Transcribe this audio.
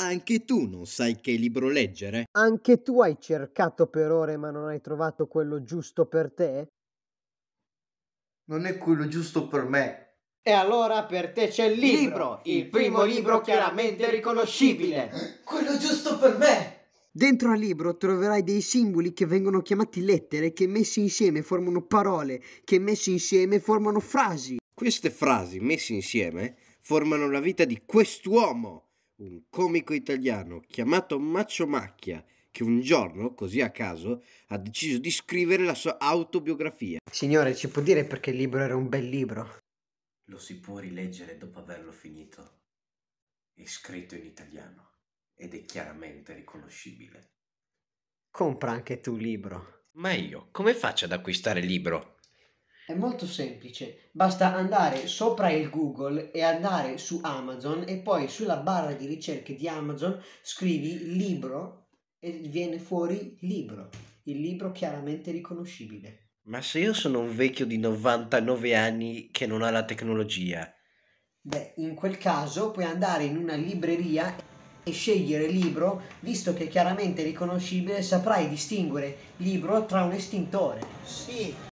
Anche tu non sai che libro leggere? Anche tu hai cercato per ore ma non hai trovato quello giusto per te? Non è quello giusto per me. E allora per te c'è il libro, il primo libro chiaramente riconoscibile. Quello giusto per me. Dentro al libro troverai dei simboli che vengono chiamati lettere che messi insieme formano parole, che messi insieme formano frasi. Queste frasi messe insieme formano la vita di quest'uomo un comico italiano chiamato Maccio Macchia che un giorno, così a caso, ha deciso di scrivere la sua autobiografia. Signore, ci può dire perché il libro era un bel libro? Lo si può rileggere dopo averlo finito. È scritto in italiano ed è chiaramente riconoscibile. Compra anche tu il libro. Ma io come faccio ad acquistare il libro? È molto semplice, basta andare sopra il Google e andare su Amazon e poi sulla barra di ricerche di Amazon scrivi libro e viene fuori libro, il libro chiaramente riconoscibile. Ma se io sono un vecchio di 99 anni che non ha la tecnologia? Beh, in quel caso puoi andare in una libreria e scegliere libro, visto che è chiaramente riconoscibile, saprai distinguere libro tra un estintore. Sì.